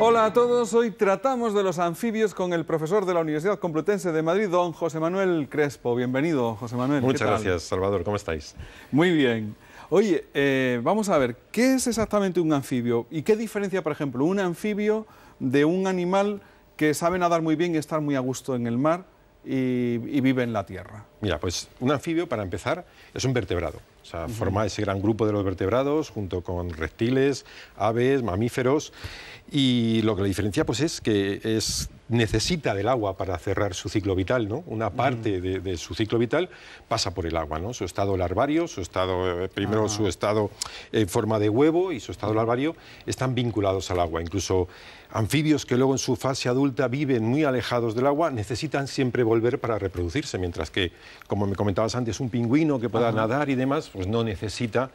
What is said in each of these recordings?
Hola a todos, hoy tratamos de los anfibios con el profesor de la Universidad Complutense de Madrid, don José Manuel Crespo. Bienvenido, José Manuel. Muchas gracias, Salvador. ¿Cómo estáis? Muy bien. Oye, eh, vamos a ver, ¿qué es exactamente un anfibio? ¿Y qué diferencia, por ejemplo, un anfibio de un animal que sabe nadar muy bien y estar muy a gusto en el mar? y, vive en la Tierra? Mira, pues un anfibio, para empezar, es un vertebrado. O sea, forma ese gran grupo de los vertebrados junto con reptiles, aves, mamíferos. Y lo que la diferencia pues, es que es necesita del agua para cerrar su ciclo vital, ¿no? Una parte de, su ciclo vital pasa por el agua, ¿no? Su estado larvario, su estado, eh, primero ah. su estado en forma de huevo y su estado larvario están vinculados al agua. Incluso anfibios que luego en su fase adulta viven muy alejados del agua necesitan siempre volver para reproducirse, mientras que, como me comentabas antes, un pingüino que pueda nadar y demás, pues no necesita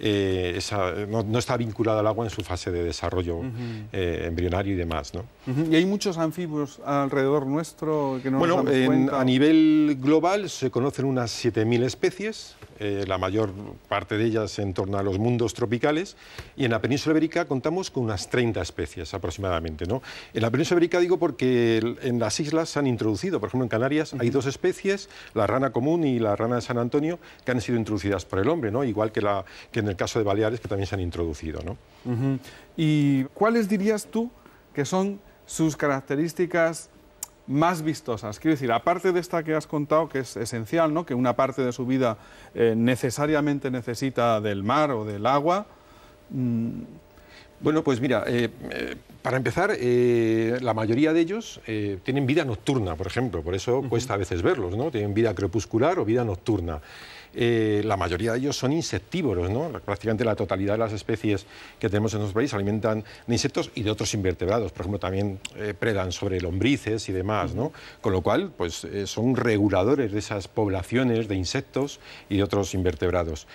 eh, esa, no, está vinculada al agua en su fase de desarrollo eh, embrionario y demás. ¿no? ¿Y hay muchos anfibios alrededor nuestro que no Bueno, a nivel global se conocen unas 7.000 especies, eh, la mayor parte de ellas en torno a los mundos tropicales, y en la península ibérica contamos con unas 30 especies aproximadamente. ¿no? En la península ibérica digo porque en las islas se han introducido, por ejemplo en Canarias hay dos especies, la rana común y la rana de San Antonio, que han sido introducidas por el hombre, ¿no? igual que, la, que en en el caso de Baleares, que también se han introducido. ¿no? ¿Y cuáles dirías tú que son sus características más vistosas. Quiero decir, aparte de esta que has contado, que es esencial, ¿no? que una parte de su vida eh, necesariamente necesita del mar o del agua. Mm. Bueno, pues mira, eh, eh, para empezar, la mayoría de ellos tienen vida nocturna, por ejemplo, por eso cuesta a veces verlos, ¿no? Tienen vida crepuscular o vida nocturna. Eh, la mayoría de ellos son insectívoros, Prácticamente la totalidad de las especies que tenemos en nuestro país alimentan de insectos y de otros invertebrados. Por ejemplo, también eh, predan sobre lombrices y demás, Con lo cual, pues eh, son reguladores de esas poblaciones de insectos y de otros invertebrados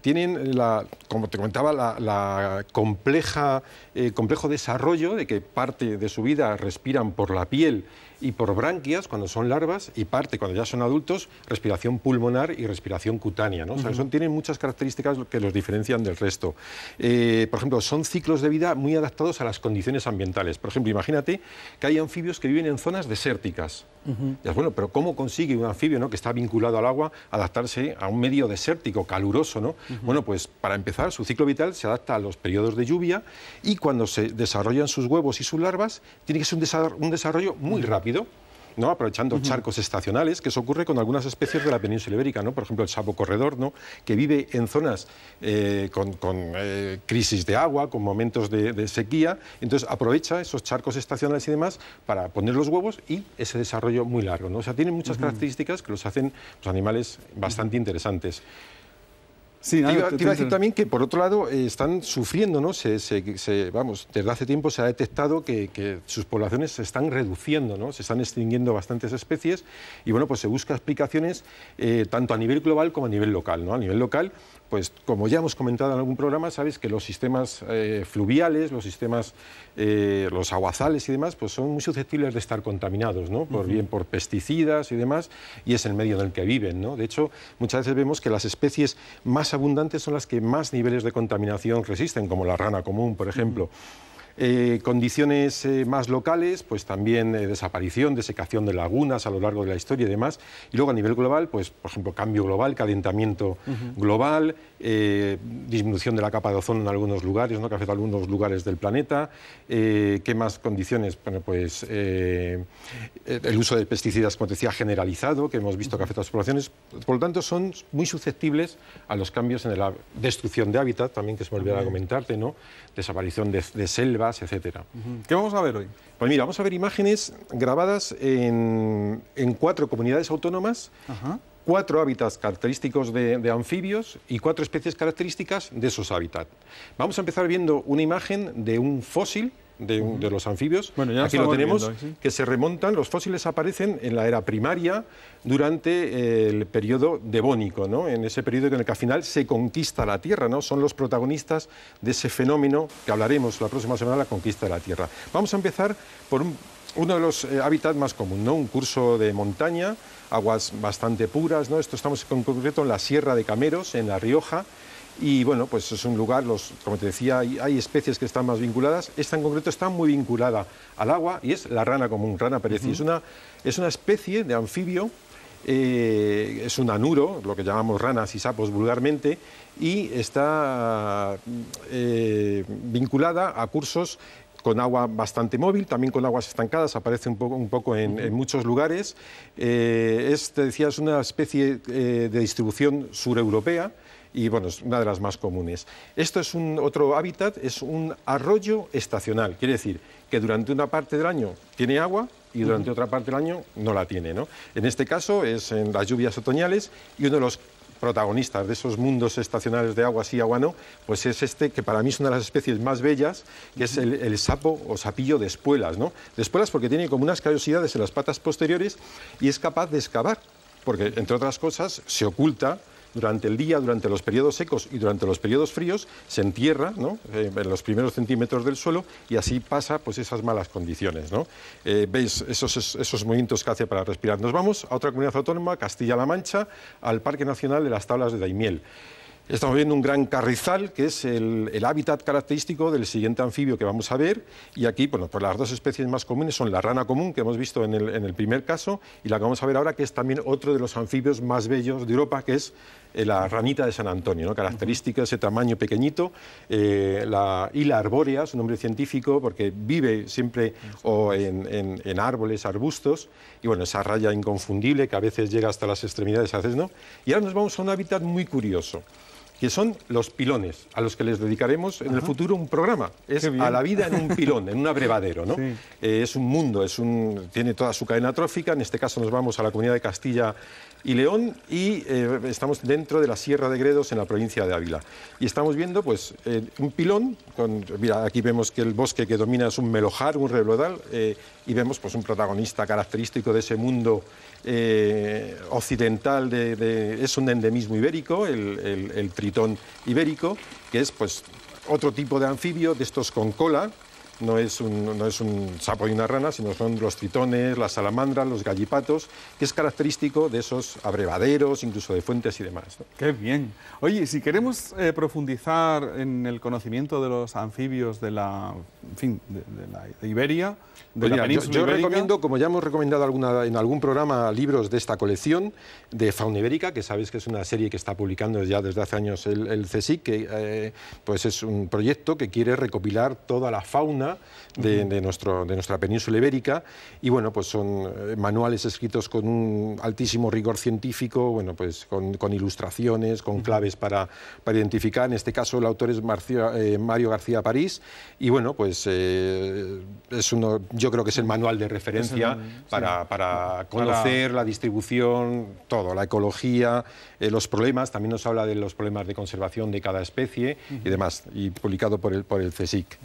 tienen, la, como te comentaba, la, la eh, complejo desarrollo de que parte de su vida respiran por la piel y por branquias cuando son larvas y parte cuando ya son adultos respiración pulmonar y respiración cutánea. ¿no? tienen muchas características que los diferencian del resto. Eh, por ejemplo, son ciclos de vida muy adaptados a las condiciones ambientales. Por ejemplo, imagínate que hay anfibios que viven en zonas desérticas. bueno, pero ¿cómo consigue un anfibio que está vinculado al agua adaptarse a un medio desértico, caluroso? ¿no? Bueno, pues para empezar, su ciclo vital se adapta a los periodos de lluvia y cuando se desarrollan sus huevos y sus larvas, tiene que ser un, desarrollo muy rápido. aprovechando charcos estacionales, que eso ocurre con algunas especies de la península ibérica, por ejemplo el sapo corredor, que vive en zonas eh, con, eh, crisis de agua, con momentos de, sequía, entonces aprovecha esos charcos estacionales y demás para poner los huevos y ese desarrollo muy largo. ¿no? O sea, tienen muchas características que los hacen los pues, animales bastante interesantes. Sí, te, iba, a decir también que, por otro lado, eh, están sufriendo, ¿no? Se, vamos, desde hace tiempo se ha detectado que, sus poblaciones se están reduciendo, ¿no? Se están extinguiendo bastantes especies y, bueno, pues se busca explicaciones eh, tanto a nivel global como a nivel local, ¿no? A nivel local pues como ya hemos comentado en algún programa, sabéis que los sistemas eh, fluviales, los sistemas, eh, los aguazales y demás, pues son muy susceptibles de estar contaminados, ¿no? Por, Bien por pesticidas y demás, y es el medio en el que viven, De hecho, muchas veces vemos que las especies más abundantes son las que más niveles de contaminación resisten, como la rana común, por ejemplo. Eh, condiciones eh, más locales, pues también eh, desaparición, desecación de lagunas a lo largo de la historia y demás. Y luego a nivel global, pues por ejemplo, cambio global, calentamiento global, disminución de la capa de ozono en algunos lugares, ¿no? que afecta a algunos lugares del planeta. ¿Qué más condiciones? Bueno, pues el uso de pesticidas, como decía, generalizado, que hemos visto que afecta a las poblaciones. Por lo tanto, son muy susceptibles a los cambios en la destrucción de hábitat, también que se me olvidaba comentarte, ¿no? Desaparición de, de selva etcétera. ¿Qué vamos a ver hoy? Pues mira, vamos a ver imágenes grabadas en, cuatro comunidades autónomas, cuatro hábitats característicos de, de, anfibios y cuatro especies características de esos hábitats. Vamos a empezar viendo una imagen de un fósil de, los anfibios. Aquí lo tenemos, que se remontan, los fósiles aparecen en la era primaria durante eh, el periodo devónico, ¿no? en ese periodo en el que al final se conquista la Tierra, ¿no? son los protagonistas de ese fenómeno que hablaremos la próxima semana, la conquista de la Tierra. Vamos a empezar por un, uno de los eh, hábitats más comunes, ¿no? un curso de montaña, aguas bastante puras, ¿no? esto estamos en concreto en la Sierra de Cameros, en La Rioja, y bueno, pues es un lugar, los, como te decía, hay, especies que están más vinculadas. Esta en concreto está muy vinculada al agua y es la rana común, rana pereci. es, una, especie de anfibio eh, es un anuro, lo que llamamos ranas y sapos vulgarmente, y está eh, vinculada a cursos con agua bastante móvil, también con aguas estancadas, aparece un poco, un poco en, muchos lugares. Eh, es, te decía, es una especie de distribución sureuropea, y bueno, es una de las más comunes. Esto es un otro hábitat, es un arroyo estacional, quiere decir que durante una parte del año tiene agua y durante otra parte del año no la tiene. ¿no? En este caso es en las lluvias otoñales y uno de los protagonistas de esos mundos estacionales de agua sí, agua no, pues es este que para mí es una de las especies más bellas, que es el, sapo o sapillo de espuelas, ¿no? De espuelas porque tiene como unas callosidades en las patas posteriores y es capaz de excavar, porque entre otras cosas se oculta durante el día, durante los periodos secos y durante los periodos fríos, se entierra eh, en los primeros centímetros del suelo y así pasa pues, esas malas condiciones. ¿no? Eh, ¿Veis esos, esos movimientos que hace para respirar? Nos vamos a otra comunidad autónoma, Castilla-La Mancha, al Parque Nacional de las Tablas de Daimiel. Estamos viendo un gran carrizal, que es el, hábitat característico del siguiente anfibio que vamos a ver. Y aquí, bueno, por pues las dos especies más comunes son la rana común, que hemos visto en el, primer caso, y la que vamos a ver ahora, que es también otro de los anfibios más bellos de Europa, que es eh, la ranita de San Antonio, característica ese tamaño pequeñito. Eh, la hila arbórea, su nombre científico, porque vive siempre o en, en, árboles, arbustos, y bueno, esa raya inconfundible que a veces llega hasta las extremidades, a veces no. Y ahora nos vamos a un hábitat muy curioso que son los pilones, a los que les dedicaremos en el futuro un programa. Es a la vida en un pilón, en un abrevadero, eh, es un mundo, es un, tiene toda su cadena trófica. En este caso nos vamos a la comunidad de Castilla y León y eh, estamos dentro de la Sierra de Gredos en la provincia de Ávila. Y estamos viendo pues eh, un pilón, mira, aquí vemos que el bosque que domina es un melojar, un reblodal y vemos pues un protagonista característico de ese mundo occidental, de, es un endemismo ibérico, el, el, ibérico, que es pues, otro tipo de anfibio, de estos con cola, no es, un, no es un sapo y una rana, sino son los tritones, las salamandras, los gallipatos, que es característico de esos abrevaderos, incluso de fuentes y demás. ¡Qué bien! Oye, si queremos eh, profundizar en el conocimiento de los anfibios de la, fin, de, la Iberia, yo, recomiendo, como ya hemos recomendado alguna, en algún programa, libros de esta colección de fauna ibérica, que sabes que es una serie que está publicando ya desde hace años el, el CSIC, que eh, pues es un proyecto que quiere recopilar toda la fauna de, nuestra península ibérica. Y bueno, pues son eh, manuales escritos con un altísimo rigor científico, pues con, ilustraciones, con claves para, identificar. En este caso, el autor es eh, Mario García París. Y bueno, pues eh, es yo creo que es el manual de referencia para, conocer la distribución, todo, la ecología, los problemas. También nos habla de los problemas de conservación de cada especie y demás. Y publicado por el, por CSIC.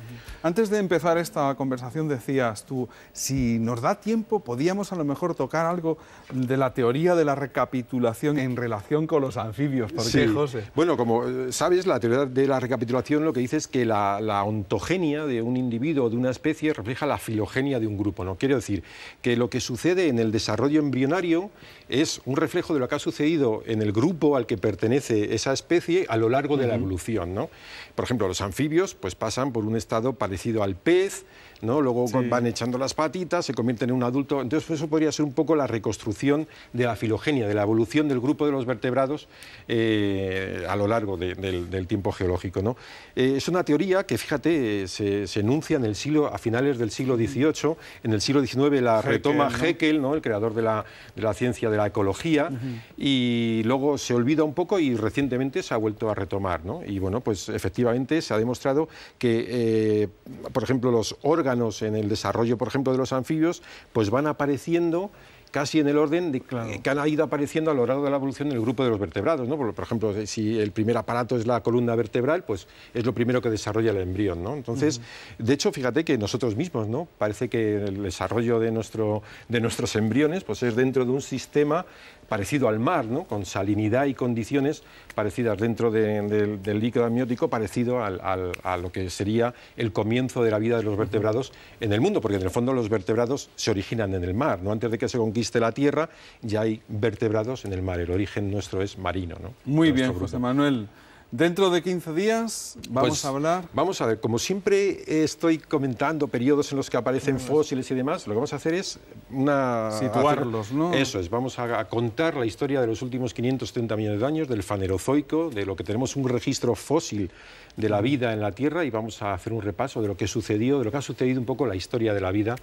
Antes de empezar esta conversación decías tú, si nos da tiempo, podíamos a lo mejor tocar algo de la teoría de la recapitulación en relación con los anfibios. ¿Por sí. José? Bueno, como eh, sabes, la teoría de la recapitulación lo que dice es que la, ontogenia de un individuo o de una especie refleja la filogenia de un grupo. ¿no? Quiero decir que lo que sucede en el desarrollo embrionario es un reflejo de lo que ha sucedido en el grupo al que pertenece esa especie a lo largo de la evolución. ¿no? Por ejemplo, los anfibios pues, pasan por un estado parecido parecido al pez, ¿no? Luego van echando las patitas, se convierten en un adulto. Entonces, eso podría ser un poco la reconstrucción de la filogenia, de la evolución del grupo de los vertebrados eh, a lo largo del, tiempo geológico. ¿no? Eh, es una teoría que, fíjate, se, enuncia en el siglo, a finales del siglo XVIII. En el siglo XIX la retoma Heckel, ¿no? el creador de la, ciencia de la ecología, y luego se olvida un poco y recientemente se ha vuelto a retomar. Y bueno, pues efectivamente se ha demostrado que. Eh, por ejemplo, los órganos en el desarrollo, por ejemplo, de los anfibios, pues van apareciendo casi en el orden de, que han ido apareciendo a lo largo de la evolución del grupo de los vertebrados. ¿no? Por, ejemplo, eh, si el primer aparato es la columna vertebral, pues es lo primero que desarrolla el embrión. ¿no? Entonces, de hecho, fíjate que nosotros mismos, ¿no? parece que el desarrollo de, nuestro, de nuestros embriones pues es dentro de un sistema parecido al mar, ¿no? con salinidad y condiciones parecidas dentro del líquido amniótico, parecido a lo que sería el comienzo de la vida de los vertebrados en el mundo, porque en el fondo los vertebrados se originan en el mar. ¿no? Antes de que se conquiste la Tierra ya hay vertebrados en el mar. El origen nuestro es marino. ¿no? Muy bien, José Manuel. Dentro de 15 días vamos pues, a hablar... Vamos a ver, como siempre estoy comentando periodos en los que aparecen fósiles y demás, lo que vamos a hacer es una... Situarlos, ¿no? Eso es, vamos a, contar la historia de los últimos 530 millones de años, del fanerozoico, de lo que tenemos un registro fósil de la vida en la Tierra y vamos a hacer un repaso de lo que sucedió, de lo que ha sucedido un poco la historia de la vida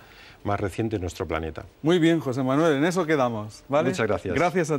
más reciente en nuestro planeta. Muy bien, José Manuel, en eso quedamos, Muchas gracias. Gracias a ti.